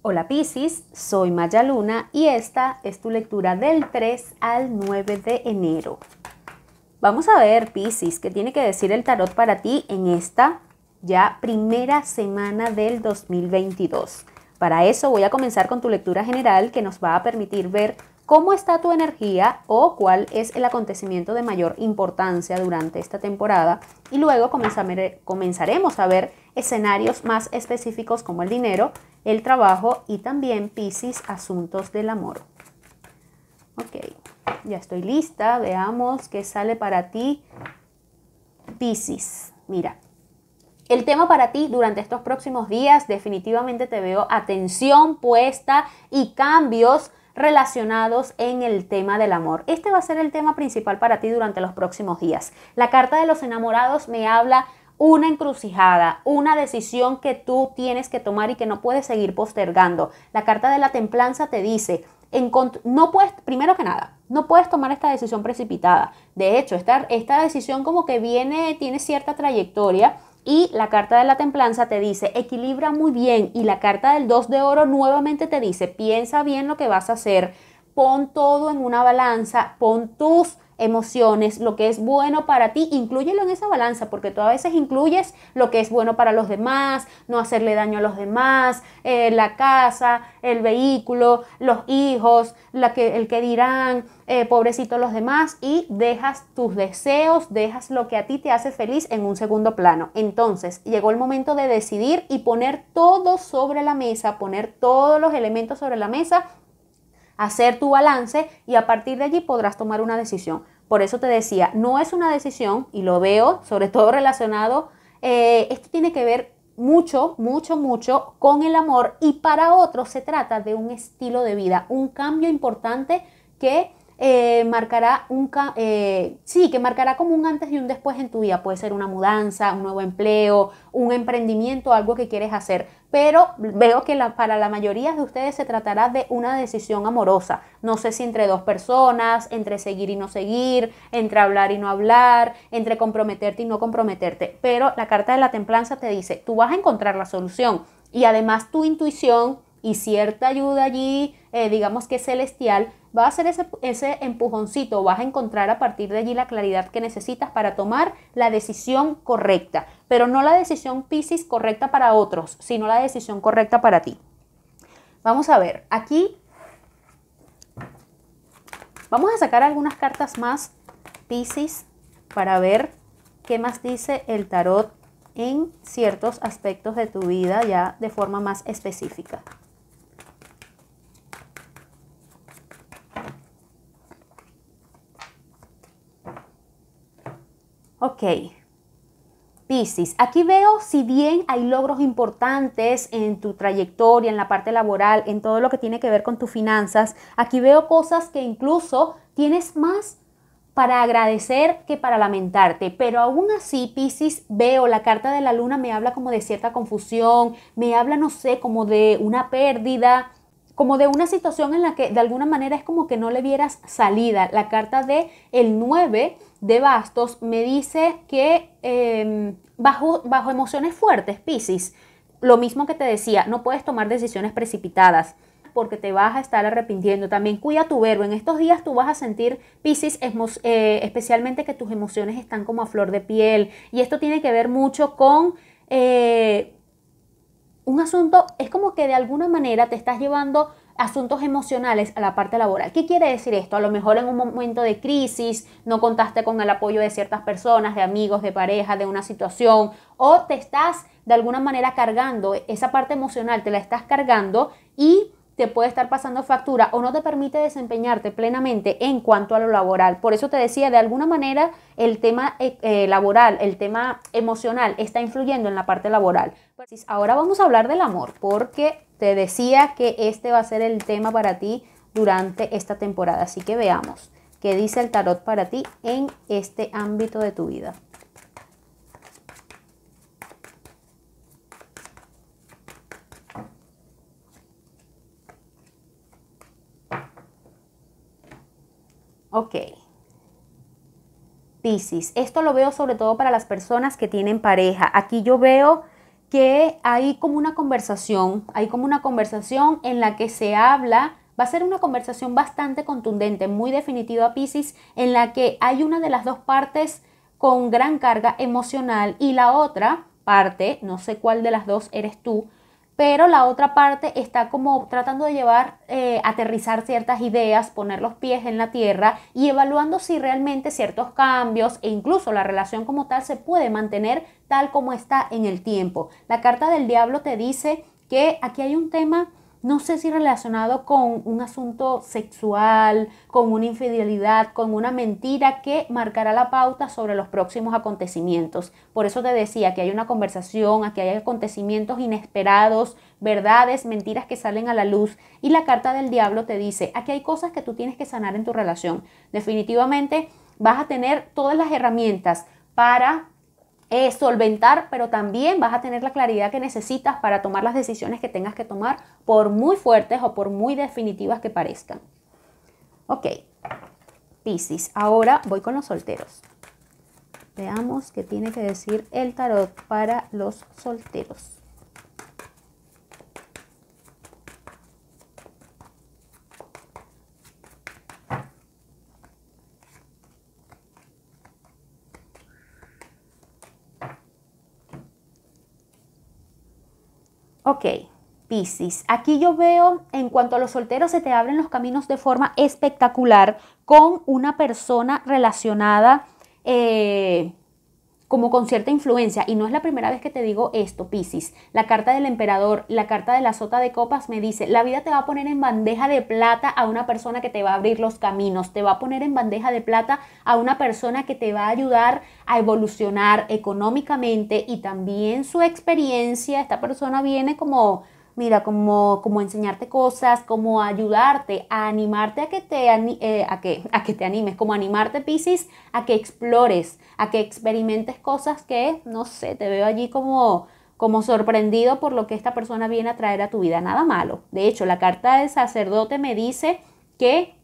Hola Piscis, soy Maya Luna y esta es tu lectura del 3 al 9 de enero. Vamos a ver Piscis, qué tiene que decir el tarot para ti en esta ya primera semana del 2022. Para eso voy a comenzar con tu lectura general que nos va a permitir ver cómo está tu energía o cuál es el acontecimiento de mayor importancia durante esta temporada y luego comenzaremos a ver escenarios más específicos como el dinero el trabajo y también Pisces, asuntos del amor. Ok, ya estoy lista. Veamos qué sale para ti, Pisces. Mira, el tema para ti durante estos próximos días definitivamente te veo atención puesta y cambios relacionados en el tema del amor. Este va a ser el tema principal para ti durante los próximos días. La carta de los enamorados me habla una encrucijada, una decisión que tú tienes que tomar y que no puedes seguir postergando. La carta de la templanza te dice, no puedes, primero que nada, no puedes tomar esta decisión precipitada. De hecho, esta, esta decisión como que viene, tiene cierta trayectoria. Y la carta de la templanza te dice, equilibra muy bien. Y la carta del 2 de oro nuevamente te dice, piensa bien lo que vas a hacer, pon todo en una balanza, pon tus emociones, lo que es bueno para ti, incluyelo en esa balanza, porque tú a veces incluyes lo que es bueno para los demás, no hacerle daño a los demás, eh, la casa, el vehículo, los hijos, la que, el que dirán, eh, pobrecito los demás, y dejas tus deseos, dejas lo que a ti te hace feliz en un segundo plano. Entonces, llegó el momento de decidir y poner todo sobre la mesa, poner todos los elementos sobre la mesa hacer tu balance y a partir de allí podrás tomar una decisión. Por eso te decía, no es una decisión, y lo veo sobre todo relacionado, eh, esto tiene que ver mucho, mucho, mucho con el amor y para otros se trata de un estilo de vida, un cambio importante que eh, marcará un eh, sí, que marcará como un antes y un después en tu vida. Puede ser una mudanza, un nuevo empleo, un emprendimiento, algo que quieres hacer. Pero veo que para la mayoría de ustedes se tratará de una decisión amorosa. No sé si entre dos personas, entre seguir y no seguir, entre hablar y no hablar, entre comprometerte y no comprometerte. Pero la carta de la templanza te dice, tú vas a encontrar la solución. Y además tu intuición y cierta ayuda allí, eh, digamos que celestial, va a ser ese, ese empujoncito, vas a encontrar a partir de allí la claridad que necesitas para tomar la decisión correcta, pero no la decisión Pisces correcta para otros, sino la decisión correcta para ti. Vamos a ver, aquí vamos a sacar algunas cartas más Pisces para ver qué más dice el tarot en ciertos aspectos de tu vida ya de forma más específica. Ok. Piscis, aquí veo si bien hay logros importantes en tu trayectoria, en la parte laboral, en todo lo que tiene que ver con tus finanzas, aquí veo cosas que incluso tienes más para agradecer que para lamentarte, pero aún así, Piscis, veo la carta de la luna me habla como de cierta confusión, me habla, no sé, como de una pérdida, como de una situación en la que de alguna manera es como que no le vieras salida. La carta de el 9 de bastos me dice que em, bajo, bajo emociones fuertes, Piscis, lo mismo que te decía, no puedes tomar decisiones precipitadas porque te vas a estar arrepintiendo. También cuida tu verbo. En estos días tú vas a sentir, Pisces, eh, especialmente que tus emociones están como a flor de piel. Y esto tiene que ver mucho con eh, un asunto es como que de alguna manera te estás llevando asuntos emocionales a la parte laboral. ¿Qué quiere decir esto? A lo mejor en un momento de crisis no contaste con el apoyo de ciertas personas, de amigos, de pareja, de una situación, o te estás de alguna manera cargando esa parte emocional, te la estás cargando y te puede estar pasando factura o no te permite desempeñarte plenamente en cuanto a lo laboral. Por eso te decía, de alguna manera el tema eh, eh, laboral, el tema emocional está influyendo en la parte laboral. Pues, ahora vamos a hablar del amor, porque te decía que este va a ser el tema para ti durante esta temporada. Así que veamos qué dice el tarot para ti en este ámbito de tu vida. Ok. Piscis, esto lo veo sobre todo para las personas que tienen pareja. Aquí yo veo que hay como una conversación, hay como una conversación en la que se habla, va a ser una conversación bastante contundente, muy definitiva, Piscis, en la que hay una de las dos partes con gran carga emocional y la otra parte, no sé cuál de las dos eres tú, pero la otra parte está como tratando de llevar, eh, aterrizar ciertas ideas, poner los pies en la tierra y evaluando si realmente ciertos cambios e incluso la relación como tal se puede mantener tal como está en el tiempo. La carta del diablo te dice que aquí hay un tema no sé si relacionado con un asunto sexual, con una infidelidad, con una mentira que marcará la pauta sobre los próximos acontecimientos. Por eso te decía que hay una conversación, aquí hay acontecimientos inesperados, verdades, mentiras que salen a la luz y la carta del diablo te dice, aquí hay cosas que tú tienes que sanar en tu relación. Definitivamente vas a tener todas las herramientas para eh, solventar, pero también vas a tener la claridad que necesitas para tomar las decisiones que tengas que tomar, por muy fuertes o por muy definitivas que parezcan. Ok, Piscis, ahora voy con los solteros. Veamos qué tiene que decir el tarot para los solteros. Ok, Piscis, aquí yo veo en cuanto a los solteros se te abren los caminos de forma espectacular con una persona relacionada eh, como con cierta influencia, y no es la primera vez que te digo esto, Piscis, la carta del emperador, la carta de la sota de copas me dice, la vida te va a poner en bandeja de plata a una persona que te va a abrir los caminos, te va a poner en bandeja de plata a una persona que te va a ayudar a evolucionar económicamente y también su experiencia, esta persona viene como mira, como, enseñarte cosas, como ayudarte, a animarte a que te, eh, a que, a que te animes, como animarte, Pisces, a que explores, a que experimentes cosas que, no sé, te veo allí como como sorprendido por lo que esta persona viene a traer a tu vida, nada malo. De hecho, la carta del sacerdote me dice que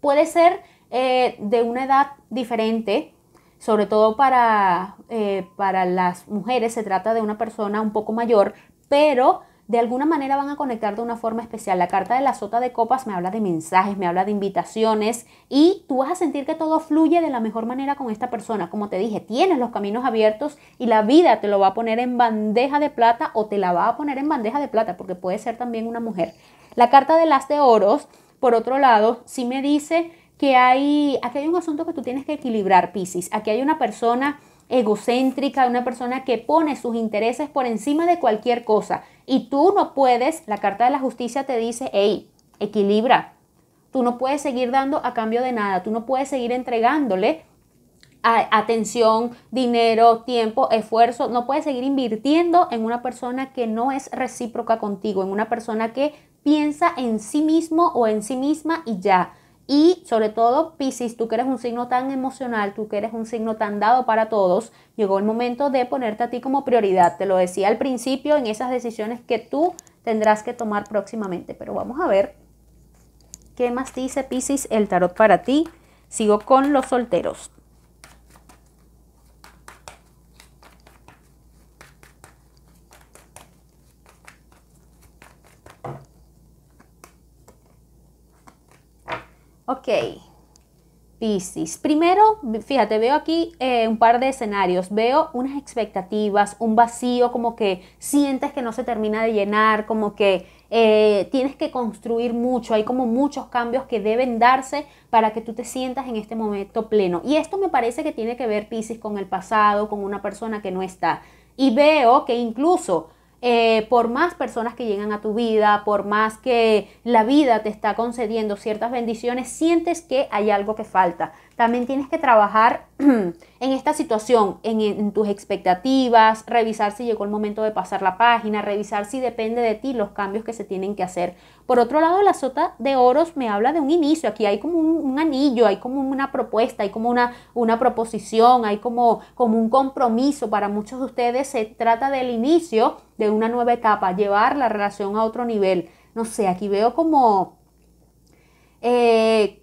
puede ser eh, de una edad diferente, sobre todo para, eh, para las mujeres, se trata de una persona un poco mayor, pero de alguna manera van a conectar de una forma especial. La carta de la sota de copas me habla de mensajes, me habla de invitaciones y tú vas a sentir que todo fluye de la mejor manera con esta persona. Como te dije, tienes los caminos abiertos y la vida te lo va a poner en bandeja de plata o te la va a poner en bandeja de plata porque puede ser también una mujer. La carta de las de oros, por otro lado, sí me dice que hay, aquí hay un asunto que tú tienes que equilibrar, Pisces. Aquí hay una persona egocéntrica, una persona que pone sus intereses por encima de cualquier cosa. Y tú no puedes, la Carta de la Justicia te dice, hey, equilibra. Tú no puedes seguir dando a cambio de nada, tú no puedes seguir entregándole atención, dinero, tiempo, esfuerzo. No puedes seguir invirtiendo en una persona que no es recíproca contigo, en una persona que piensa en sí mismo o en sí misma y ya. Y sobre todo, Piscis, tú que eres un signo tan emocional, tú que eres un signo tan dado para todos, llegó el momento de ponerte a ti como prioridad. Te lo decía al principio en esas decisiones que tú tendrás que tomar próximamente. Pero vamos a ver qué más dice Piscis el tarot para ti. Sigo con los solteros. Ok, Piscis. Primero, fíjate, veo aquí eh, un par de escenarios. Veo unas expectativas, un vacío, como que sientes que no se termina de llenar, como que eh, tienes que construir mucho. Hay como muchos cambios que deben darse para que tú te sientas en este momento pleno. Y esto me parece que tiene que ver, Piscis, con el pasado, con una persona que no está. Y veo que incluso eh, por más personas que llegan a tu vida, por más que la vida te está concediendo ciertas bendiciones, sientes que hay algo que falta. También tienes que trabajar en esta situación, en, tus expectativas, revisar si llegó el momento de pasar la página, revisar si depende de ti los cambios que se tienen que hacer. Por otro lado, la sota de oros me habla de un inicio. Aquí hay como un, anillo, hay como una propuesta, hay como una, una proposición, hay como, como un compromiso. Para muchos de ustedes se trata del inicio de una nueva etapa, llevar la relación a otro nivel. No sé, aquí veo como... Eh,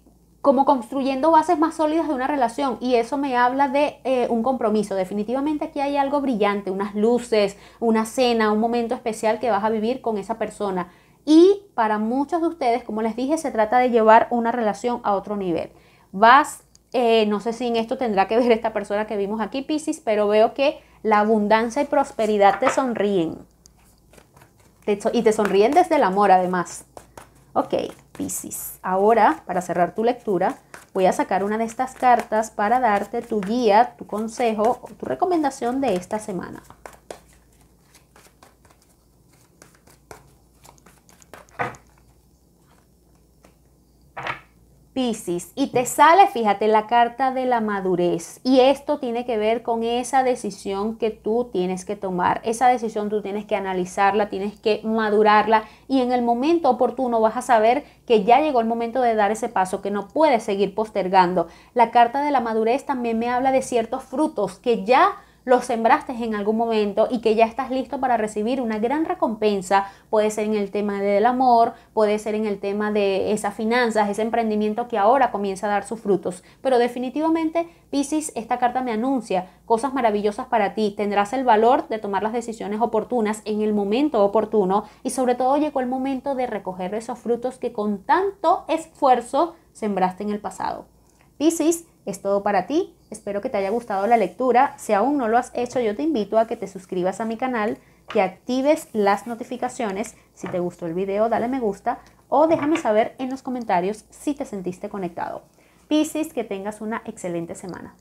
como construyendo bases más sólidas de una relación y eso me habla de eh, un compromiso. Definitivamente aquí hay algo brillante, unas luces, una cena, un momento especial que vas a vivir con esa persona. Y para muchos de ustedes, como les dije, se trata de llevar una relación a otro nivel. Vas, eh, no sé si en esto tendrá que ver esta persona que vimos aquí, Pisces, pero veo que la abundancia y prosperidad te sonríen. y te sonríen desde el amor, además. Ok, Ahora, para cerrar tu lectura, voy a sacar una de estas cartas para darte tu guía, tu consejo o tu recomendación de esta semana. y te sale, fíjate, la carta de la madurez. Y esto tiene que ver con esa decisión que tú tienes que tomar. Esa decisión tú tienes que analizarla, tienes que madurarla y en el momento oportuno vas a saber que ya llegó el momento de dar ese paso, que no puedes seguir postergando. La carta de la madurez también me habla de ciertos frutos que ya lo sembraste en algún momento y que ya estás listo para recibir una gran recompensa. Puede ser en el tema del amor, puede ser en el tema de esas finanzas, ese emprendimiento que ahora comienza a dar sus frutos. Pero definitivamente, Piscis, esta carta me anuncia cosas maravillosas para ti. Tendrás el valor de tomar las decisiones oportunas en el momento oportuno y sobre todo llegó el momento de recoger esos frutos que con tanto esfuerzo sembraste en el pasado. Piscis, es todo para ti. Espero que te haya gustado la lectura. Si aún no lo has hecho, yo te invito a que te suscribas a mi canal, que actives las notificaciones. Si te gustó el video, dale me gusta o déjame saber en los comentarios si te sentiste conectado. Piscis, que tengas una excelente semana.